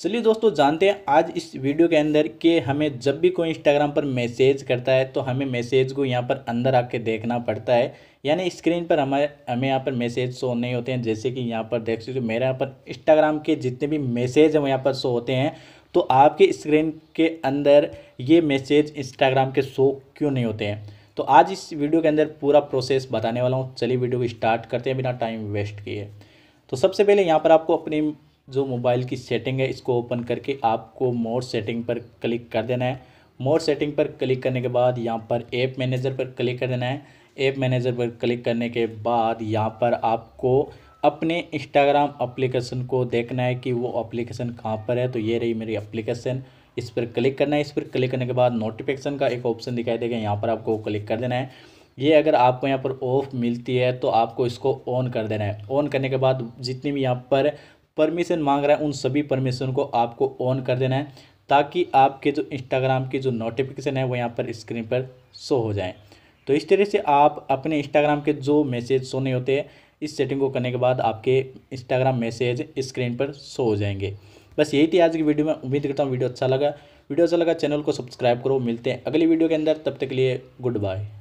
चलिए दोस्तों जानते हैं आज इस वीडियो के अंदर कि हमें जब भी कोई इंस्टाग्राम पर मैसेज करता है तो हमें मैसेज को यहाँ पर अंदर आके देखना पड़ता है यानी स्क्रीन पर हमारे हमें यहाँ पर मैसेज शो नहीं होते हैं जैसे कि यहाँ पर देख सकते हो मेरे यहाँ पर इंस्टाग्राम के जितने भी मैसेज हैं वो यहाँ पर शो होते हैं तो आपके स्क्रीन के अंदर ये मैसेज इंस्टाग्राम के शो क्यों नहीं होते हैं तो आज इस वीडियो के अंदर पूरा प्रोसेस बताने वाला हूँ चलिए वीडियो को स्टार्ट करते हैं बिना टाइम वेस्ट किए तो सबसे पहले यहाँ पर आपको अपनी जो मोबाइल की सेटिंग है इसको ओपन करके आपको मोर सेटिंग पर क्लिक कर देना है मोर सेटिंग पर क्लिक करने के बाद यहाँ पर ऐप मैनेजर पर क्लिक कर देना है ऐप मैनेजर पर क्लिक करने के बाद यहाँ पर आपको अपने इंस्टाग्राम अप्लीकेशन को देखना है कि वो अप्लीकेशन कहाँ पर है तो ये रही मेरी अप्लीकेशन इस पर क्लिक करना है इस पर क्लिक करने के बाद नोटिफिकेशन का एक ऑप्शन दिखाई देगा यहाँ पर आपको क्लिक कर देना है ये अगर आपको यहाँ पर ऑफ मिलती है तो आपको इसको ऑन कर देना है ऑन करने के बाद जितनी भी यहाँ पर परमिशन मांग रहा है उन सभी परमिशन को आपको ऑन कर देना है ताकि आपके जो इंस्टाग्राम की जो नोटिफिकेशन है वो यहाँ पर स्क्रीन पर शो हो जाए तो इस तरह से आप अपने इंस्टाग्राम के जो मैसेज शो नहीं होते हैं इस सेटिंग को करने के बाद आपके इंस्टाग्राम मैसेज स्क्रीन पर शो हो जाएंगे बस यही थी आज की वीडियो में उम्मीद करता हूँ वीडियो अच्छा लगा वीडियो अच्छा लगा चैनल को सब्सक्राइब करो मिलते हैं अगली वीडियो के अंदर तब तक के लिए गुड बाय